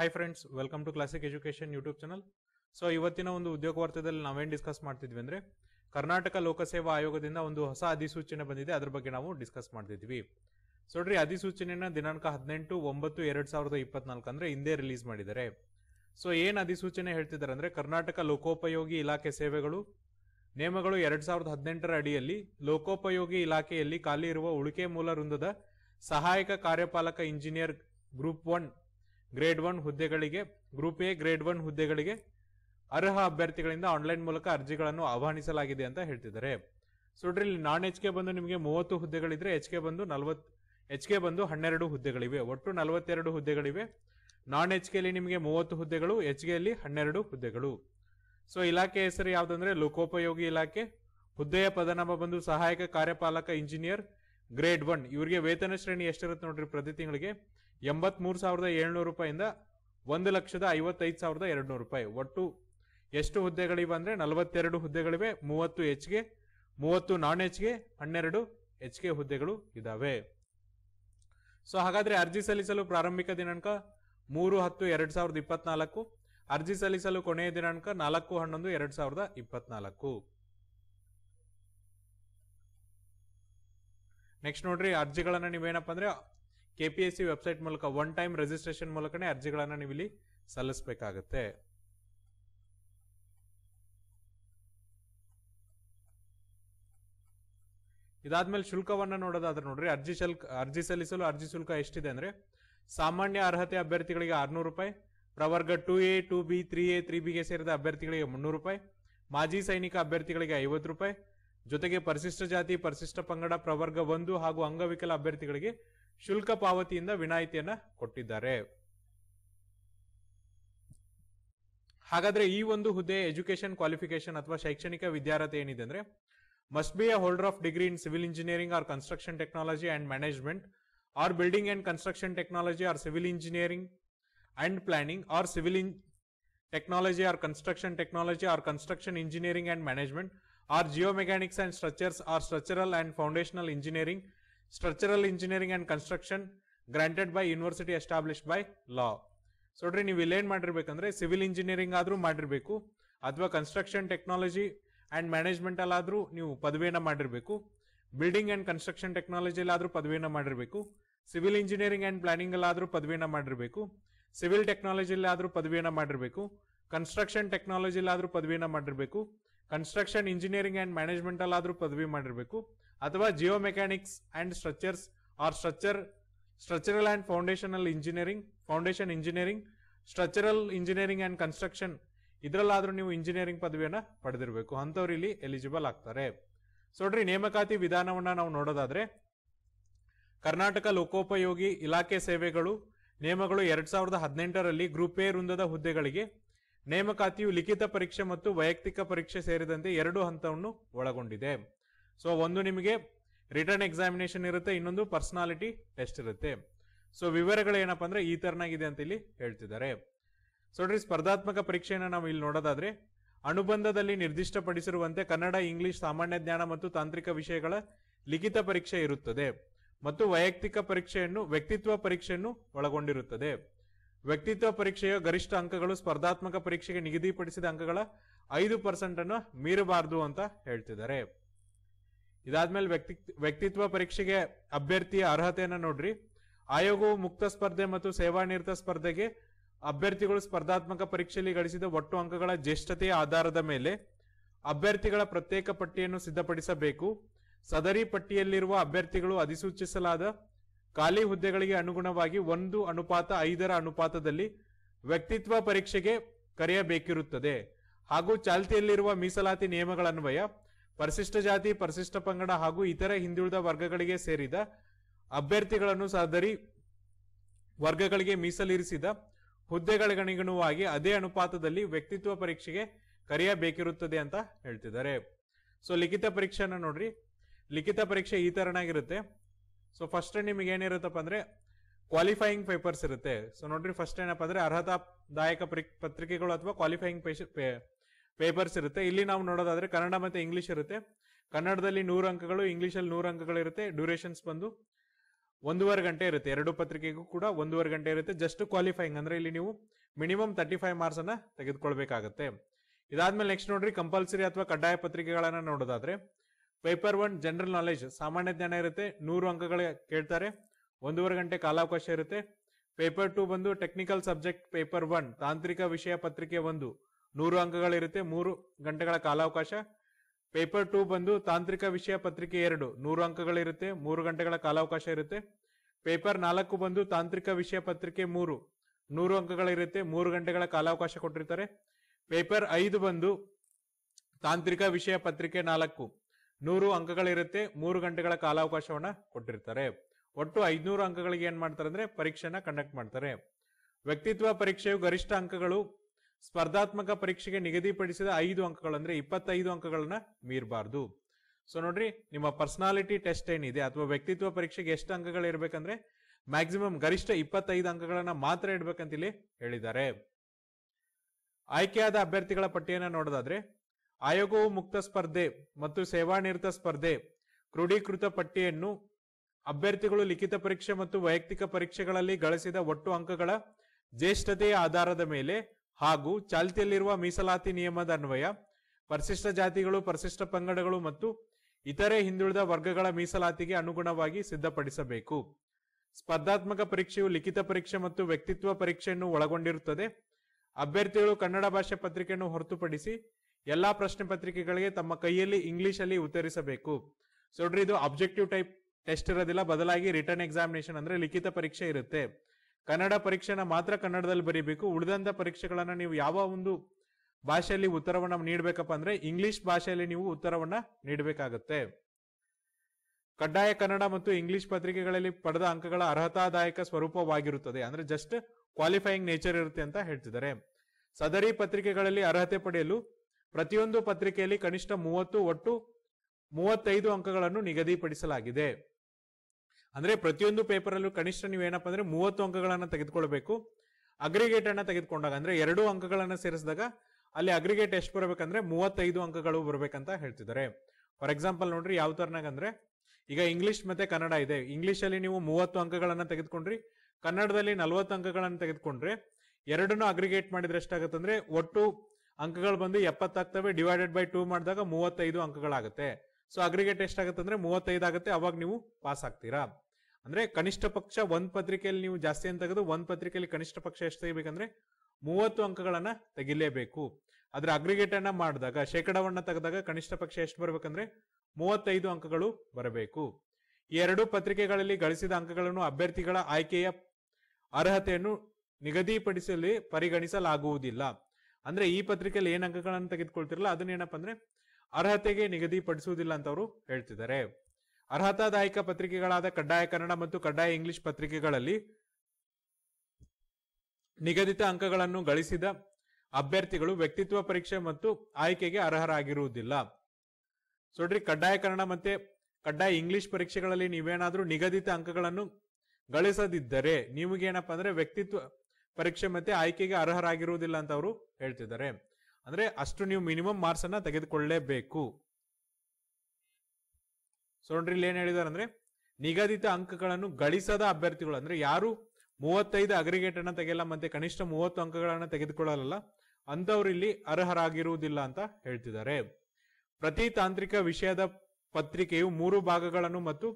high friends welcome to classic education YouTube channel so ಇವತ್ತಿನ ಒಂದು ಉದ್ಯೋಗ ವಾರ್ತೆಯಲ್ಲಿ ನಾವೇನು ಡಿಸ್ಕಸ್ ಮಾಡ್ತಿದ್ವಿ ಅಂದ್ರೆ ಕರ್ನಾಟಕ ಲೋಕಸೇವಾ ಆಯೋಗದಿಂದ ಒಂದು ಹೊಸ ಅಧಿಸೂಚನೆ ಬಂದಿದೆ ಅದ್ರ ಬಗ್ಗೆ ನಾವು ಡಿಸ್ಕಸ್ ಮಾಡ್ತಿದ್ವಿ ನೋಡ್ರಿ ಅಧಿಸೂಚನೆಯನ್ನು ದಿನಾಂಕ ಹದಿನೆಂಟು ಒಂಬತ್ತು ಎರಡು ಸಾವಿರದ ಇಪ್ಪತ್ನಾಲ್ಕು ಅಂದ್ರೆ ಹಿಂದೆ ರಿಲೀಸ್ ಮಾಡಿದ್ದಾರೆ ಸೊ ಏನು ಅಧಿಸೂಚನೆ ಹೇಳ್ತಿದ್ದಾರೆ ಅಂದ್ರೆ ಕರ್ನಾಟಕ ಲೋಕೋಪಯೋಗಿ ಇಲಾಖೆ ಸೇವೆಗಳು ನಿಯಮಗಳು ಎರಡ್ ಸಾವಿರದ ಹದಿನೆಂಟರ ಅಡಿಯಲ್ಲಿ ಲೋಕೋಪಯೋಗಿ ಇಲಾಖೆಯಲ್ಲಿ ಖಾಲಿ ಇರುವ ಉಳಿಕೆ ಮೂಲ ವೃಂದದ ಸಹಾಯಕ ಕಾರ್ಯಪಾಲಕ engineer group one grade one ಹುದ್ದೆಗಳಿಗೆ ಗ್ರೂಪ್ ಎ ಗ್ರೇಡ್ ಒನ್ ಹುದ್ದೆಗಳಿಗೆ ಅರ್ಹ ಅಭ್ಯರ್ಥಿಗಳಿಂದ ಆನ್ಲೈನ್ ಮೂಲಕ ಅರ್ಜಿಗಳನ್ನು ಆಹ್ವಾನಿಸಲಾಗಿದೆ ಅಂತ ಹೇಳ್ತಿದ್ದಾರೆ ಸೊ ಇಲ್ಲಿ ನಾನ್ ಎಚ್ ಕೆ ಬಂದು ನಿಮಗೆ ಮೂವತ್ತು ಹುದ್ದೆಗಳಿದ್ರೆ ಎಚ್ ಕೆ ಬಂದು ನಲ್ವತ್ ಎಚ್ ಕೆ ಬಂದು ಹನ್ನೆರಡು ಹುದ್ದೆಗಳಿವೆ ಒಟ್ಟು ನಲವತ್ತೆರಡು ಹುದ್ದೆಗಳಿವೆ ನಾನ್ ಎಚ್ ಕೆಲಿ ನಿಮಗೆ ಮೂವತ್ತು ಹುದ್ದೆಗಳು ಎಚ್ ಕೆಯಲ್ಲಿ ಹನ್ನೆರಡು ಹುದ್ದೆಗಳು ಸೊ ಇಲಾಖೆ ಹೆಸರು ಯಾವುದಂದ್ರೆ ಲೋಕೋಪಯೋಗಿ ಇಲಾಖೆ ಹುದ್ದೆಯ ಪದನಾಮ ಬಂದು ಸಹಾಯಕ ಕಾರ್ಯಪಾಲಕ ಇಂಜಿನಿಯರ್ ಗ್ರೇಡ್ ಒನ್ ಇವರಿಗೆ ವೇತನ ಶ್ರೇಣಿ ಎಷ್ಟಿರುತ್ತೆ ನೋಡ್ರಿ ಪ್ರತಿ ತಿಂಗಳಿಗೆ ಮೂರು ಸಾವಿರದ ಏಳ್ನೂರು ರೂಪಾಯಿಂದ ಒಂದು ಲಕ್ಷದ ಐವತ್ತೈದು ಸಾವಿರದ ಎರಡುನೂರು ರೂಪಾಯಿ ಒಟ್ಟು ಎಷ್ಟು ಹುದ್ದೆಗಳಿವೆ ಅಂದರೆ ನಲವತ್ತೆರಡು ಹುದ್ದೆಗಳಿವೆ ಮೂವತ್ತು ಎಚ್ಗೆ ಮೂವತ್ತು ನಾನ್ ಎಚ್ಗೆ ಹನ್ನೆರಡು ಎಚ್ ಕೆ ಹುದ್ದೆಗಳು ಇದ್ದಾವೆ ಸೊ ಹಾಗಾದ್ರೆ ಅರ್ಜಿ ಸಲ್ಲಿಸಲು ಪ್ರಾರಂಭಿಕ ದಿನಾಂಕ ಮೂರು ಹತ್ತು ಎರಡ್ ಸಾವಿರದ ಇಪ್ಪತ್ನಾಲ್ಕು ಅರ್ಜಿ ಸಲ್ಲಿಸಲು ಕೊನೆಯ ದಿನಾಂಕ ನಾಲ್ಕು ಹನ್ನೊಂದು ಎರಡ್ ಸಾವಿರದ ಇಪ್ಪತ್ನಾಲ್ಕು ನೆಕ್ಸ್ಟ್ ನೋಡ್ರಿ ಅರ್ಜಿಗಳನ್ನ ನೀವೇನಪ್ಪ ಅಂದ್ರೆ K P S C website ಮೂಲಕ ಒನ್ ಟೈಮ್ ರಿಜಿಸ್ಟ್ರೇಷನ್ ಮೂಲಕನೇ ಅರ್ಜಿಗಳನ್ನು ನೀವು ಇಲ್ಲಿ ಸಲ್ಲಿಸಬೇಕಾಗುತ್ತೆ ಇದಾದ್ಮೇಲೆ ಶುಲ್ಕವನ್ನು ನೋಡೋದಾದ್ರೆ ನೋಡ್ರಿ ಅರ್ಜಿ ಶುಲ್ಕ ಅರ್ಜಿ ಸಲ್ಲಿಸಲು ಅರ್ಜಿ ಶುಲ್ಕ ಎಷ್ಟಿದೆ ಅಂದ್ರೆ ಸಾಮಾನ್ಯ ಅರ್ಹತೆ ಅಭ್ಯರ್ಥಿಗಳಿಗೆ ಆರ್ನೂರು ರೂಪಾಯಿ ಪ್ರವರ್ಗ two A two B three A three ಬಿಗೆ ಸೇರಿದ ಅಭ್ಯರ್ಥಿಗಳಿಗೆ ಮುನ್ನೂರು ರೂಪಾಯಿ ಮಾಜಿ ಸೈನಿಕ ಅಭ್ಯರ್ಥಿಗಳಿಗೆ ಐವತ್ತು ರೂಪಾಯಿ ಜೊತೆಗೆ ಪರಿಶಿಷ್ಟ ಜಾತಿ ಪರಿಶಿಷ್ಟ ಪಂಗಡ ಪ್ರವರ್ಗ ಒಂದು ಹಾಗೂ ಅಂಗವಿಕಲ ಅಭ್ಯರ್ಥಿಗಳಿಗೆ ಶುಲ್ಕ ಪಾವತಿಯಿಂದ ವಿನಾಯಿತಿಯನ್ನ ಕೊಟ್ಟಿದ್ದಾರೆ ಹಾಗಾದ್ರೆ ಈ ಒಂದು ಹುದ್ದೆ ಎಜುಕೇಶನ್ ಕ್ವಾಲಿಫಿಕೇಶನ್ ಅಥವಾ ಶೈಕ್ಷಣಿಕ ವಿದ್ಯಾರ್ಥಿ ಏನಿದೆ ಅಂದ್ರೆ must be a holder of degree in civil engineering or construction technology and management or building and construction technology or civil engineering and planning or civil in technology or construction technology or construction engineering and management or geomechanics and structures or structural and foundational engineering structural engineering and construction granted by university establish by law so ನೋಡ್ರಿ ನೀವು ಇಲ್ಲೇನು ಮಾಡಿರ್ಬೇಕಂದ್ರೆ civil engineering ಆದರೂ ಮಾಡಿರಬೇಕು ಅಥವಾ construction technology and ಮ್ಯಾನೇಜ್ಮೆಂಟಲ್ಲಾದರೂ ನೀವು ಪದವಿಯನ್ನ ಮಾಡಿರಬೇಕು building and construction ಟೆಕ್ನಾಲಜಿಲಾದ್ರೂ ಪದವಿಯನ್ನ ಮಾಡಿರಬೇಕು ಸಿವಿಲ್ ಇಂಜಿನಿಯರಿಂಗ್ ಆ್ಯಂಡ್ ಪ್ಲಾನಿಂಗಲ್ಲಾದರೂ ಪದವಿಯನ್ನ ಮಾಡಿರಬೇಕು ಸಿವಿಲ್ ಟೆಕ್ನಾಲಜಿಲಾದ್ರೂ ಪದವಿಯನ್ನ ಮಾಡಿರಬೇಕು ಕನ್ಸ್ಟ್ರಕ್ಷನ್ ಟೆಕ್ನಾಲಜಿಲಾದರೂ ಪದವಿಯನ್ನ ಮಾಡಿರಬೇಕು ಕನ್ಸ್ಟ್ರಕ್ಷನ್ ಇಂಜಿನಿಯರಿಂಗ್ ಆ್ಯಂಡ್ ಮ್ಯಾನೇಜ್ಮೆಂಟಲ್ಲಾದರೂ ಪದವಿ ಮಾಡಿರಬೇಕು ಅಥವಾ geomechanics and structures or structure structural and foundational engineering foundation engineering structural engineering and construction ಇದರಲ್ಲಾದರೂ ನೀವು ಇಂಜಿನಿಯರಿಂಗ್ ಪದವಿಯನ್ನು ಪಡೆದಿರಬೇಕು ಅಂಥವ್ರು ಇಲ್ಲಿ ಎಲಿಜಿಬಲ್ ಆಗ್ತಾರೆ ಸೊಡ್ರಿ ನೇಮಕಾತಿ ವಿಧಾನವನ್ನು ನಾವು ನೋಡೋದಾದ್ರೆ ಕರ್ನಾಟಕ ಲೋಕೋಪಯೋಗಿ ಇಲಾಖೆ ಸೇವೆಗಳು ನಿಯಮಗಳು ಎರಡ್ ಸಾವಿರದ ಹದಿನೆಂಟರಲ್ಲಿ ಗ್ರೂಪ್ ಎ ವೃಂದದ ಹುದ್ದೆಗಳಿಗೆ ನೇಮಕಾತಿಯು ಲಿಖಿತ ಪರೀಕ್ಷೆ ಮತ್ತು ವೈಯಕ್ತಿಕ ಪರೀಕ್ಷೆ ಸೇರಿದಂತೆ ಎರಡು ಹಂತವನ್ನು ಒಳಗೊಂಡಿದೆ ಸೊ ಒಂದು ನಿಮಗೆ ರಿಟರ್ನ್ ಎಕ್ಸಾಮಿನೇಷನ್ ಇರುತ್ತೆ ಇನ್ನೊಂದು ಪರ್ಸನಾಲಿಟಿ ಟೆಸ್ಟ್ ಇರುತ್ತೆ ಸೊ ವಿವರಗಳು ಏನಪ್ಪಾ ಅಂದ್ರೆ ಈ ತರನಾಗಿದೆ ಅಂತ ಇಲ್ಲಿ ಹೇಳ್ತಿದ್ದಾರೆ ಸೊ ನೋಡ್ರಿ ಸ್ಪರ್ಧಾತ್ಮಕ ಪರೀಕ್ಷೆಯನ್ನು ನಾವು ಇಲ್ಲಿ ನೋಡೋದಾದ್ರೆ ಅನುಬಂಧದಲ್ಲಿ ನಿರ್ದಿಷ್ಟಪಡಿಸಿರುವಂತೆ ಕನ್ನಡ ಇಂಗ್ಲಿಷ್ ಸಾಮಾನ್ಯ ಜ್ಞಾನ ಮತ್ತು ತಾಂತ್ರಿಕ ವಿಷಯಗಳ ಲಿಖಿತ ಪರೀಕ್ಷೆ ಇರುತ್ತದೆ ಮತ್ತು ವೈಯಕ್ತಿಕ ಪರೀಕ್ಷೆಯನ್ನು ವ್ಯಕ್ತಿತ್ವ ಪರೀಕ್ಷೆಯನ್ನು ಒಳಗೊಂಡಿರುತ್ತದೆ ವ್ಯಕ್ತಿತ್ವ ಪರೀಕ್ಷೆಯ ಗರಿಷ್ಠ ಅಂಕಗಳು ಸ್ಪರ್ಧಾತ್ಮಕ ಪರೀಕ್ಷೆಗೆ ನಿಗದಿಪಡಿಸಿದ ಅಂಕಗಳ ಐದು ಪರ್ಸೆಂಟ್ ಅನ್ನು ಮೀರಬಾರದು ಅಂತ ಹೇಳ್ತಿದ್ದಾರೆ ಇದಾದ್ಮೇಲೆ ವ್ಯಕ್ತಿ ವ್ಯಕ್ತಿತ್ವ ಪರೀಕ್ಷೆಗೆ ಅಭ್ಯರ್ಥಿಯ ಅರ್ಹತೆಯನ್ನು ನೋಡ್ರಿ ಆಯೋಗವು ಮುಕ್ತ ಸ್ಪರ್ಧೆ ಮತ್ತು ಸೇವಾನಿರತ ಸ್ಪರ್ಧೆಗೆ ಅಭ್ಯರ್ಥಿಗಳು ಸ್ಪರ್ಧಾತ್ಮಕ ಪರೀಕ್ಷೆಯಲ್ಲಿ ಗಳಿಸಿದ ಒಟ್ಟು ಅಂಕಗಳ ಜ್ಯೇಷ್ಠತೆಯ ಆಧಾರದ ಮೇಲೆ ಅಭ್ಯರ್ಥಿಗಳ ಪ್ರತ್ಯೇಕ ಪಟ್ಟಿಯನ್ನು ಸಿದ್ಧಪಡಿಸಬೇಕು ಸದರಿ ಪಟ್ಟಿಯಲ್ಲಿರುವ ಅಭ್ಯರ್ಥಿಗಳು ಅಧಿಸೂಚಿಸಲಾದ ಖಾಲಿ ಹುದ್ದೆಗಳಿಗೆ ಅನುಗುಣವಾಗಿ ಒಂದು ಅನುಪಾತ ಐದರ ಅನುಪಾತದಲ್ಲಿ ವ್ಯಕ್ತಿತ್ವ ಪರೀಕ್ಷೆಗೆ ಕರೆಯಬೇಕಿರುತ್ತದೆ ಹಾಗೂ ಚಾಲ್ತಿಯಲ್ಲಿರುವ ಮೀಸಲಾತಿ ನಿಯಮಗಳನ್ವಯ ಪರಿಶಿಷ್ಟ ಜಾತಿ ಪರಿಶಿಷ್ಟ ಪಂಗಡ ಹಾಗೂ ಇತರ ಹಿಂದುಳಿದ ವರ್ಗಗಳಿಗೆ ಸೇರಿದ ಅಭ್ಯರ್ಥಿಗಳನ್ನು ಸದರಿ ವರ್ಗಗಳಿಗೆ ಮೀಸಲಿರಿಸಿದ ಹುದ್ದೆಗಳಿಗನುಗುಣವಾಗಿ ಅದೇ ಅನುಪಾತದಲ್ಲಿ ವ್ಯಕ್ತಿತ್ವ ಪರೀಕ್ಷೆಗೆ ಕರೆಯಬೇಕಿರುತ್ತದೆ ಅಂತ ಹೇಳ್ತಿದ್ದಾರೆ ಸೊ ಲಿಖಿತ ಪರೀಕ್ಷೆನ ನೋಡ್ರಿ ಲಿಖಿತ ಪರೀಕ್ಷೆ ಈ ತರನಾಗಿರುತ್ತೆ ಸೊ ಫಸ್ಟ್ ನಿಮಗೆ ಏನಿರುತ್ತಪ್ಪ ಅಂದ್ರೆ ಕ್ವಾಲಿಫೈಯಿಂಗ್ ಪೇಪರ್ಸ್ ಇರುತ್ತೆ ಸೊ ನೋಡ್ರಿ ಫಸ್ಟ್ ಏನಪ್ಪಾ ಅಂದ್ರೆ ಅರ್ಹತಾದಾಯಕ ಪತ್ರಿಕೆಗಳು ಅಥವಾ ಕ್ವಾಲಿಫೈಯಿಂಗ್ ಪೇಪರ್ಸ್ ಇರುತ್ತೆ ಇಲ್ಲಿ ನಾವು ನೋಡೋದಾದ್ರೆ ಕನ್ನಡ ಮತ್ತೆ ಇಂಗ್ಲಿಷ್ ಇರುತ್ತೆ ಕನ್ನಡದಲ್ಲಿ ನೂರು ಅಂಕಗಳು ಇಂಗ್ಲಿಷಲ್ಲಿ ನೂರು ಅಂಕಗಳಿರುತ್ತೆ ಡ್ಯೂರೇಷನ್ಸ್ ಬಂದು ಒಂದೂವರೆ ಗಂಟೆ ಇರುತ್ತೆ ಎರಡು ಪತ್ರಿಕೆಗೂ ಕೂಡ ಒಂದೂವರೆ ಗಂಟೆ ಇರುತ್ತೆ ಜಸ್ಟ್ ಕ್ವಾಲಿಫೈಯಿಂಗ್ ಅಂದ್ರೆ ಇಲ್ಲಿ ನೀವು ಮಿನಿಮಮ್ ತರ್ಟಿ ಫೈವ್ ಮಾರ್ಕ್ಸ್ ಅನ್ನ ತೆಗೆದುಕೊಳ್ಬೇಕಾಗುತ್ತೆ ಇದಾದ್ಮೇಲೆ ನೆಕ್ಸ್ಟ್ ನೋಡ್ರಿ ಕಂಪಲ್ಸರಿ ಅಥವಾ ಕಡ್ಡಾಯ ಪತ್ರಿಕೆಗಳನ್ನ ನೋಡೋದಾದ್ರೆ ಪೇಪರ್ ಒನ್ ಜನರಲ್ ನಾಲೆಜ್ ಸಾಮಾನ್ಯ ಜ್ಞಾನ ಇರುತ್ತೆ ನೂರು ಅಂಕಗಳ ಕೇಳ್ತಾರೆ ಒಂದೂವರೆ ಗಂಟೆ ಕಾಲಾವಕಾಶ ಇರುತ್ತೆ ಪೇಪರ್ ಟು ಬಂದು ಟೆಕ್ನಿಕಲ್ ಸಬ್ಜೆಕ್ಟ್ ಪೇಪರ್ ಒನ್ ತಾಂತ್ರಿಕ ವಿಷಯ ಪತ್ರಿಕೆ ಒಂದು ನೂರು ಅಂಕಗಳಿರುತ್ತೆ ಮೂರು ಗಂಟೆಗಳ ಕಾಲಾವಕಾಶ ಪೇಪರ್ ಟೂ ಬಂದು ತಾಂತ್ರಿಕ ವಿಷಯ ಪತ್ರಿಕೆ ಎರಡು ನೂರು ಅಂಕಗಳಿರುತ್ತೆ ಮೂರು ಗಂಟೆಗಳ ಕಾಲಾವಕಾಶ ಇರುತ್ತೆ ಪೇಪರ್ ನಾಲ್ಕು ಬಂದು ತಾಂತ್ರಿಕ ವಿಷಯ ಪತ್ರಿಕೆ ಮೂರು ನೂರು ಅಂಕಗಳಿರುತ್ತೆ ಮೂರು ಗಂಟೆಗಳ ಕಾಲಾವಕಾಶ ಕೊಟ್ಟಿರ್ತಾರೆ ಪೇಪರ್ ಐದು ಬಂದು ತಾಂತ್ರಿಕ ವಿಷಯ ಪತ್ರಿಕೆ ನಾಲ್ಕು ನೂರು ಅಂಕಗಳಿರುತ್ತೆ ಮೂರು ಗಂಟೆಗಳ ಕಾಲಾವಕಾಶವನ್ನ ಕೊಟ್ಟಿರ್ತಾರೆ ಒಟ್ಟು ಐದ್ನೂರು ಅಂಕಗಳಿಗೆ ಏನ್ ಮಾಡ್ತಾರೆ ಅಂದ್ರೆ ಪರೀಕ್ಷೆನ ಕಂಡಕ್ಟ್ ಮಾಡ್ತಾರೆ ವ್ಯಕ್ತಿತ್ವ ಪರೀಕ್ಷೆಯು ಗರಿಷ್ಠ ಅಂಕಗಳು ಸ್ಪರ್ಧಾತ್ಮಕ ಪರೀಕ್ಷೆಗೆ ನಿಗದಿಪಡಿಸಿದ ಐದು ಅಂಕಗಳು ಅಂದ್ರೆ ಇಪ್ಪತ್ತೈದು ಅಂಕಗಳನ್ನ ಮೀರಬಾರ್ದು ಸೊ ನೋಡ್ರಿ ನಿಮ್ಮ ಪರ್ಸನಾಲಿಟಿ ಟೆಸ್ಟ್ ಏನಿದೆ ಅಥವಾ ವ್ಯಕ್ತಿತ್ವ ಪರೀಕ್ಷೆಗೆ ಎಷ್ಟು ಅಂಕಗಳು ಇರಬೇಕಂದ್ರೆ ಮ್ಯಾಕ್ಸಿಮಮ್ ಗರಿಷ್ಠ ಇಪ್ಪತ್ತೈದು ಅಂಕಗಳನ್ನ ಮಾತ್ರ ಇಡ್ಬೇಕಂತ ಇಲ್ಲಿ ಹೇಳಿದ್ದಾರೆ ಆಯ್ಕೆಯಾದ ಅಭ್ಯರ್ಥಿಗಳ ಪಟ್ಟಿಯನ್ನ ನೋಡೋದಾದ್ರೆ ಆಯೋಗವು ಮುಕ್ತ ಸ್ಪರ್ಧೆ ಮತ್ತು ಸೇವಾನಿರತ ಸ್ಪರ್ಧೆ ಕ್ರೋಢೀಕೃತ ಪಟ್ಟಿಯನ್ನು ಅಭ್ಯರ್ಥಿಗಳು ಲಿಖಿತ ಪರೀಕ್ಷೆ ಮತ್ತು ವೈಯಕ್ತಿಕ ಪರೀಕ್ಷೆಗಳಲ್ಲಿ ಗಳಿಸಿದ ಒಟ್ಟು ಅಂಕಗಳ ಜ್ಯೇಷ್ಠತೆಯ ಆಧಾರದ ಮೇಲೆ ಹಾಗೂ ಚಾಲ್ತಿಯಲ್ಲಿರುವ ಮೀಸಲಾತಿ ನಿಯಮದ ಅನ್ವಯ ಪರಿಶಿಷ್ಟ ಜಾತಿಗಳು ಪರಿಶಿಷ್ಟ ಪಂಗಡಗಳು ಮತ್ತು ಇತರೆ ಹಿಂದುಳಿದ ವರ್ಗಗಳ ಮೀಸಲಾತಿಗೆ ಅನುಗುಣವಾಗಿ ಸಿದ್ಧಪಡಿಸಬೇಕು ಸ್ಪರ್ಧಾತ್ಮಕ ಪರೀಕ್ಷೆಯು ಲಿಖಿತ ಪರೀಕ್ಷೆ ಮತ್ತು ವ್ಯಕ್ತಿತ್ವ ಪರೀಕ್ಷೆಯನ್ನು ಒಳಗೊಂಡಿರುತ್ತದೆ ಅಭ್ಯರ್ಥಿಗಳು ಕನ್ನಡ ಭಾಷೆ ಪತ್ರಿಕೆಯನ್ನು ಹೊರತುಪಡಿಸಿ ಎಲ್ಲಾ ಪ್ರಶ್ನೆ ಪತ್ರಿಕೆಗಳಿಗೆ ತಮ್ಮ ಕೈಯಲ್ಲಿ ಇಂಗ್ಲಿಷ್ ಅಲ್ಲಿ ಉತ್ತರಿಸಬೇಕು ಸೊ ಇದು ಅಬ್ಜೆಕ್ಟಿವ್ ಟೈಪ್ ಟೆಸ್ಟ್ ಇರೋದಿಲ್ಲ ಬದಲಾಗಿ ರಿಟರ್ನ್ ಎಕ್ಸಾಮಿನೇಷನ್ ಅಂದ್ರೆ ಲಿಖಿತ ಪರೀಕ್ಷೆ ಇರುತ್ತೆ ಕನ್ನಡ ಪರೀಕ್ಷೆನ ಮಾತ್ರ ಕನ್ನಡದಲ್ಲಿ ಬರೀಬೇಕು ಉಳಿದಂತ ಪರೀಕ್ಷೆಗಳನ್ನ ನೀವು ಯಾವ ಒಂದು ಭಾಷೆಯಲ್ಲಿ ಉತ್ತರವನ್ನ ನೀಡಬೇಕಪ್ಪ ಅಂದ್ರೆ ಇಂಗ್ಲಿಷ್ ಭಾಷೆಯಲ್ಲಿ ನೀವು ಉತ್ತರವನ್ನ ನೀಡಬೇಕಾಗತ್ತೆ ಕಡ್ಡಾಯ ಕನ್ನಡ ಮತ್ತು ಇಂಗ್ಲಿಷ್ ಪತ್ರಿಕೆಗಳಲ್ಲಿ ಪಡೆದ ಅಂಕಗಳ ಅರ್ಹತಾದಾಯಕ ಸ್ವರೂಪವಾಗಿರುತ್ತದೆ ಅಂದ್ರೆ ಜಸ್ಟ್ ಕ್ವಾಲಿಫೈಯಿಂಗ್ ನೇಚರ್ ಇರುತ್ತೆ ಅಂತ ಹೇಳ್ತಿದ್ದಾರೆ ಸದರಿ ಪತ್ರಿಕೆಗಳಲ್ಲಿ ಅರ್ಹತೆ ಪಡೆಯಲು ಪ್ರತಿಯೊಂದು ಪತ್ರಿಕೆಯಲ್ಲಿ ಕನಿಷ್ಠ ಮೂವತ್ತು ಒಟ್ಟು ಮೂವತ್ತೈದು ಅಂಕಗಳನ್ನು ನಿಗದಿಪಡಿಸಲಾಗಿದೆ ಅಂದ್ರೆ ಪ್ರತಿಯೊಂದು ಪೇಪರಲ್ಲೂ ಕನಿಷ್ಠ ನೀವು ಏನಪ್ಪ ಅಂದ್ರೆ ಮೂವತ್ತು ಅಂಕಗಳನ್ನ ತೆಗೆದುಕೊಳ್ಬೇಕು ಅಗ್ರಿಗೇಟ್ ಅನ್ನ ತೆಗೆದುಕೊಂಡಾಗ ಅಂದ್ರೆ ಎರಡು ಅಂಕಗಳನ್ನ ಸೇರಿಸಿದಾಗ ಅಲ್ಲಿ ಅಗ್ರಿಗೇಟ್ ಎಷ್ಟು ಬರಬೇಕಂದ್ರೆ ಮೂವತ್ತೈದು ಅಂಕಗಳು ಬರಬೇಕಂತ ಹೇಳ್ತಿದ್ದಾರೆ ಫಾರ್ ಎಕ್ಸಾಂಪಲ್ ನೋಡ್ರಿ ಯಾವ ತರನಾಗ ಅಂದ್ರೆ ಈಗ ಇಂಗ್ಲಿಷ್ ಮತ್ತೆ ಕನ್ನಡ ಇದೆ ಇಂಗ್ಲಿಷ್ ಅಲ್ಲಿ ನೀವು ಮೂವತ್ತು ಅಂಕಗಳನ್ನ ತೆಗೆದುಕೊಂಡ್ರಿ ಕನ್ನಡದಲ್ಲಿ ನಲವತ್ತು ಅಂಕಗಳನ್ನು ತೆಗೆದುಕೊಂಡ್ರೆ ಎರಡನ್ನೂ ಅಗ್ರಿಗೇಟ್ ಮಾಡಿದ್ರೆ ಅಂದ್ರೆ ಒಟ್ಟು ಅಂಕಗಳು ಬಂದು ಎಪ್ಪತ್ತಾಗ್ತವೆ ಡಿವೈಡೆಡ್ ಬೈ ಟೂ ಮಾಡಿದಾಗ ಮೂವತ್ತೈದು ಅಂಕಗಳಾಗುತ್ತೆ ಸೊ ಅಗ್ರಿಗೇಟ್ ಎಷ್ಟಾಗುತ್ತೆ ಅಂದ್ರೆ ಮೂವತ್ತೈದು ಆಗುತ್ತೆ ಅವಾಗ ನೀವು ಪಾಸ್ ಆಗ್ತೀರಾ ಅಂದ್ರೆ ಕನಿಷ್ಠ ಪಕ್ಷ ಒಂದ್ ಪತ್ರಿಕೆಯಲ್ಲಿ ನೀವು ಜಾಸ್ತಿ ಅಂತ ತೆಗೆದು ಒಂದ್ ಪತ್ರಿಕೆಯಲ್ಲಿ ಕನಿಷ್ಠ ಪಕ್ಷ ಎಷ್ಟು ತೆಗಿಬೇಕಂದ್ರೆ ಮೂವತ್ತು ಅಂಕಗಳನ್ನ ತೆಗಿಲೇಬೇಕು ಅದ್ರ ಅಗ್ರಿಗೇಟ್ ಅನ್ನ ಮಾಡಿದಾಗ ಶೇಕಡವನ್ನ ತೆಗೆದಾಗ ಕನಿಷ್ಠ ಪಕ್ಷ ಎಷ್ಟು ಬರಬೇಕಂದ್ರೆ ಮೂವತ್ತೈದು ಅಂಕಗಳು ಬರಬೇಕು ಈ ಪತ್ರಿಕೆಗಳಲ್ಲಿ ಗಳಿಸಿದ ಅಂಕಗಳನ್ನು ಅಭ್ಯರ್ಥಿಗಳ ಆಯ್ಕೆಯ ಅರ್ಹತೆಯನ್ನು ನಿಗದಿಪಡಿಸಲಿ ಪರಿಗಣಿಸಲಾಗುವುದಿಲ್ಲ ಅಂದ್ರೆ ಈ ಪತ್ರಿಕೆಯಲ್ಲಿ ಏನ್ ಅಂಕಗಳನ್ನು ತೆಗೆದುಕೊಳ್ತಿರಲ್ಲ ಏನಪ್ಪ ಅಂದ್ರೆ ಅರ್ಹತೆಗೆ ನಿಗದಿಪಡಿಸುವುದಿಲ್ಲ ಅಂತ ಅವರು ಹೇಳ್ತಿದ್ದಾರೆ ಅರ್ಹತಾದಾಯಕ ಪತ್ರಿಕೆಗಳಾದ ಕಡ್ಡಾಯ ಕನ್ನಡ ಮತ್ತು ಕಡ್ಡಾಯ ಇಂಗ್ಲಿಷ್ ಪತ್ರಿಕೆಗಳಲ್ಲಿ ನಿಗದಿತ ಅಂಕಗಳನ್ನು ಗಳಿಸಿದ ಅಭ್ಯರ್ಥಿಗಳು ವ್ಯಕ್ತಿತ್ವ ಪರೀಕ್ಷೆ ಮತ್ತು ಆಯ್ಕೆಗೆ ಅರ್ಹರಾಗಿರುವುದಿಲ್ಲ ನೋಡ್ರಿ ಕಡ್ಡಾಯ ಕನ್ನಡ ಮತ್ತೆ ಕಡ್ಡಾಯ ಇಂಗ್ಲಿಷ್ ಪರೀಕ್ಷೆಗಳಲ್ಲಿ ನೀವೇನಾದ್ರೂ ನಿಗದಿತ ಅಂಕಗಳನ್ನು ಗಳಿಸದಿದ್ದರೆ ನಿಮಗೇನಪ್ಪ ಅಂದ್ರೆ ವ್ಯಕ್ತಿತ್ವ ಪರೀಕ್ಷೆ ಮತ್ತೆ ಆಯ್ಕೆಗೆ ಅರ್ಹರಾಗಿರುವುದಿಲ್ಲ ಅಂತ ಅವರು ಹೇಳ್ತಿದ್ದಾರೆ ಅಂದ್ರೆ ಅಷ್ಟು ನೀವು ಮಿನಿಮಮ್ ಮಾರ್ಕ್ಸ್ ಅನ್ನ ತೆಗೆದುಕೊಳ್ಳೇಬೇಕು ಸೊ ನೋಡ್ರಿ ಇಲ್ಲಿ ಏನ್ ಹೇಳಿದಾರೆ ಅಂದ್ರೆ ನಿಗದಿತ ಅಂಕಗಳನ್ನು ಗಳಿಸದ ಅಭ್ಯರ್ಥಿಗಳು ಅಂದ್ರೆ ಯಾರು ಮೂವತ್ತೈದು ಅಗ್ರಿಗೇಟ್ ಅನ್ನ ತೆಗೆಯಲ್ಲ ಮತ್ತೆ ಕನಿಷ್ಠ ಮೂವತ್ತು ಅಂಕಗಳನ್ನ ತೆಗೆದುಕೊಳ್ಳಲ್ಲ ಅಂತವ್ರು ಇಲ್ಲಿ ಅರ್ಹರಾಗಿರುವುದಿಲ್ಲ ಅಂತ ಹೇಳ್ತಿದ್ದಾರೆ ಪ್ರತಿ ತಾಂತ್ರಿಕ ವಿಷಯದ ಪತ್ರಿಕೆಯು ಮೂರು ಭಾಗಗಳನ್ನು ಮತ್ತು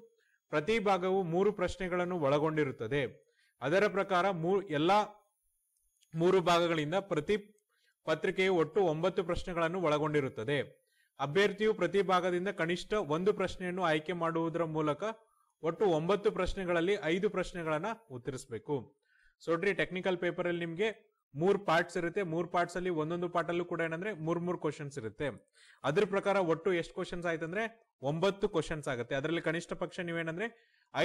ಪ್ರತಿ ಭಾಗವು ಮೂರು ಪ್ರಶ್ನೆಗಳನ್ನು ಒಳಗೊಂಡಿರುತ್ತದೆ ಅದರ ಪ್ರಕಾರ ಮೂ ಎಲ್ಲ ಮೂರು ಭಾಗಗಳಿಂದ ಪ್ರತಿ ಪತ್ರಿಕೆಯು ಒಟ್ಟು ಒಂಬತ್ತು ಪ್ರಶ್ನೆಗಳನ್ನು ಒಳಗೊಂಡಿರುತ್ತದೆ ಅಭ್ಯರ್ಥಿಯು ಪ್ರತಿ ಭಾಗದಿಂದ ಕನಿಷ್ಠ ಒಂದು ಪ್ರಶ್ನೆಯನ್ನು ಆಯ್ಕೆ ಮಾಡುವುದರ ಮೂಲಕ ಒಟ್ಟು ಒಂಬತ್ತು ಪ್ರಶ್ನೆಗಳಲ್ಲಿ ಐದು ಪ್ರಶ್ನೆಗಳನ್ನ ಉತ್ತರಿಸಬೇಕು ಸೊಡ್ರಿ ಟೆಕ್ನಿಕಲ್ ಪೇಪರ್ ಅಲ್ಲಿ ನಿಮಗೆ ಮೂರ್ ಪಾರ್ಟ್ಸ್ ಇರುತ್ತೆ ಮೂರ್ ಪಾರ್ಟ್ಸ್ ಅಲ್ಲಿ ಒಂದೊಂದು ಪಾರ್ಟ್ ಅಲ್ಲೂ ಕೂಡ ಏನಂದ್ರೆ ಮೂರ್ ಮೂರ್ ಕ್ವಶನ್ಸ್ ಇರುತ್ತೆ ಅದ್ರ ಪ್ರಕಾರ ಒಟ್ಟು ಎಷ್ಟು ಕ್ವಶನ್ಸ್ ಆಯ್ತಂದ್ರೆ ಒಂಬತ್ತು ಕ್ವಶನ್ಸ್ ಆಗುತ್ತೆ ಅದರಲ್ಲಿ ಕನಿಷ್ಠ ಪಕ್ಷ ನೀವೇನಂದ್ರೆ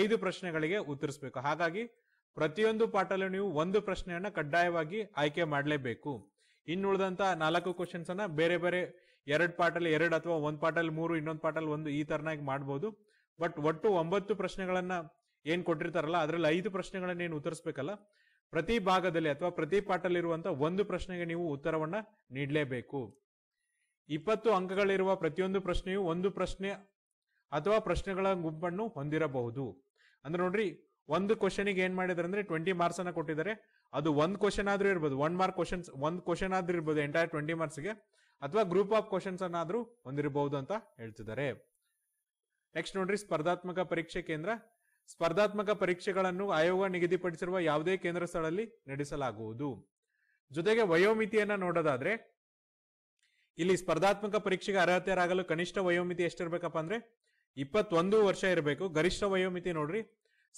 ಐದು ಪ್ರಶ್ನೆಗಳಿಗೆ ಉತ್ತರಿಸಬೇಕು ಹಾಗಾಗಿ ಪ್ರತಿಯೊಂದು ಪಾರ್ಟ್ ನೀವು ಒಂದು ಪ್ರಶ್ನೆಯನ್ನ ಕಡ್ಡಾಯವಾಗಿ ಆಯ್ಕೆ ಮಾಡಲೇಬೇಕು ಇನ್ನುಳಿದಂತ ನಾಲ್ಕು ಕ್ವಶನ್ಸ್ ಅನ್ನ ಬೇರೆ ಬೇರೆ ಎರಡು ಪಾಟಲ್ಲಿ ಎರಡು ಅಥವಾ ಒಂದ್ ಪಾಟಲ್ಲಿ ಮೂರು ಇನ್ನೊಂದು ಪಾಟಲ್ಲಿ ಒಂದು ಈ ತರನಾಗಿ ಮಾಡಬಹುದು ಬಟ್ ಒಟ್ಟು ಒಂಬತ್ತು ಪ್ರಶ್ನೆಗಳನ್ನ ಏನ್ ಕೊಟ್ಟಿರ್ತಾರಲ್ಲ ಅದರಲ್ಲಿ ಐದು ಪ್ರಶ್ನೆಗಳನ್ನ ಏನು ಉತ್ತರಿಸಬೇಕಲ್ಲ ಪ್ರತಿ ಭಾಗದಲ್ಲಿ ಅಥವಾ ಪ್ರತಿ ಇರುವಂತ ಒಂದು ಪ್ರಶ್ನೆಗೆ ನೀವು ಉತ್ತರವನ್ನ ನೀಡಲೇಬೇಕು ಇಪ್ಪತ್ತು ಅಂಕಗಳಿರುವ ಪ್ರತಿಯೊಂದು ಪ್ರಶ್ನೆಯು ಒಂದು ಪ್ರಶ್ನೆ ಅಥವಾ ಪ್ರಶ್ನೆಗಳ ಗುಂಪನ್ನು ಹೊಂದಿರಬಹುದು ಅಂದ್ರೆ ನೋಡ್ರಿ ಒಂದು ಕ್ವಶನಿಗೆ ಏನ್ ಮಾಡಿದ್ರೆ ಅಂದ್ರೆ ಟ್ವೆಂಟಿ ಮಾರ್ಕ್ಸ್ ಅನ್ನ ಕೊಟ್ಟಿದ್ದಾರೆ ಅದು ಒಂದ್ ಕ್ವಶನ್ ಆದ್ರೂ ಇರ್ಬೋದು ಒನ್ ಮಾರ್ಕ್ ಕ್ವಶನ್ಸ್ ಒಂದ್ ಕ್ವಶನ್ ಆದ್ರೂ ಇರ್ಬೋದು ಎಂಟೈರ್ ಟ್ವೆಂಟಿ ಮಾರ್ಕ್ಸ್ ಗೆ ಅಥವಾ ಗ್ರೂಪ್ ಆಫ್ ಕ್ವಶನ್ಸ್ ಅನ್ನಾದ್ರೂ ಹೊಂದಿರಬಹುದು ಅಂತ ಹೇಳ್ತಿದ್ದಾರೆ ನೆಕ್ಸ್ಟ್ ನೋಡ್ರಿ ಸ್ಪರ್ಧಾತ್ಮಕ ಪರೀಕ್ಷೆ ಕೇಂದ್ರ ಸ್ಪರ್ಧಾತ್ಮಕ ಪರೀಕ್ಷೆಗಳನ್ನು ಆಯೋಗ ನಿಗದಿಪಡಿಸಿರುವ ಯಾವುದೇ ಕೇಂದ್ರ ಸ್ಥಳದಲ್ಲಿ ನಡೆಸಲಾಗುವುದು ಜೊತೆಗೆ ವಯೋಮಿತಿಯನ್ನ ನೋಡೋದಾದ್ರೆ ಇಲ್ಲಿ ಸ್ಪರ್ಧಾತ್ಮಕ ಪರೀಕ್ಷೆಗೆ ಅರ್ಹತೆಯರಾಗಲು ಕನಿಷ್ಠ ವಯೋಮಿತಿ ಎಷ್ಟಿರ್ಬೇಕಪ್ಪ ಅಂದ್ರೆ ಇಪ್ಪತ್ತೊಂದು ವರ್ಷ ಇರಬೇಕು ಗರಿಷ್ಠ ವಯೋಮಿತಿ ನೋಡ್ರಿ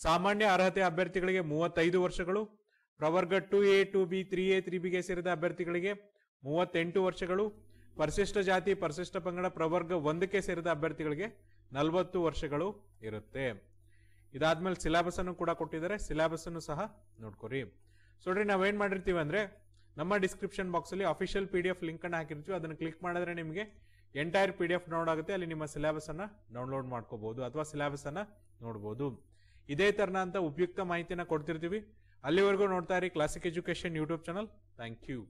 ಸಾಮಾನ್ಯ ಅರ್ಹತೆ ಅಭ್ಯರ್ಥಿಗಳಿಗೆ ಮೂವತ್ತೈದು ವರ್ಷಗಳು ಪ್ರವರ್ಗ two A two B three A three ಬಿಗೆ ಸೇರಿದ ಅಭ್ಯರ್ಥಿಗಳಿಗೆ ಮೂವತ್ತೆಂಟು ವರ್ಷಗಳು ಪರಿಶಿಷ್ಟ ಜಾತಿ ಪರಿಶಿಷ್ಟ ಪಂಗಡ ಪ್ರವರ್ಗ ಒಂದಕ್ಕೆ ಸೇರಿದ ಅಭ್ಯರ್ಥಿಗಳಿಗೆ ನಲವತ್ತು ವರ್ಷಗಳು ಇರುತ್ತೆ ಇದಾದ್ಮೇಲೆ ಸಿಲೆಬಸ್ ಅನ್ನು ಕೂಡ ಕೊಟ್ಟಿದ್ದಾರೆ ಸಿಲೆಬಸ್ ಅನ್ನು ಸಹ ನೋಡ್ಕೊರಿ ನೋಡ್ರಿ ನಾವೇನ್ ಮಾಡಿರ್ತೀವಿ ಅಂದ್ರೆ ನಮ್ಮ ಡಿಸ್ಕ್ರಿಪ್ಷನ್ ಬಾಕ್ಸ್ ಅಲ್ಲಿ official P D F link ಅನ್ನು ಹಾಕಿರ್ತೀವಿ ಅದನ್ನು ಕ್ಲಿಕ್ ಮಾಡಿದ್ರೆ ನಿಮಗೆ entire P D F download ಆಗುತ್ತೆ ಅಲ್ಲಿ ನಿಮ್ಮ ಸಿಲೆಬಸ್ ಅನ್ನ ಡೌನ್ಲೋಡ್ ಮಾಡ್ಕೋಬಹುದು ಅಥವಾ ಸಿಲೆಬಸ್ ಅನ್ನ ನೋಡಬಹುದು ಇದೇ ಅಂತ ಉಪಯುಕ್ತ ಮಾಹಿತಿನ ಕೊಡ್ತಿರ್ತೀವಿ ಅಲ್ಲಿವರೆಗೂ ನೋಡ್ತಾ ಇರಿ classic education YouTube channel thank you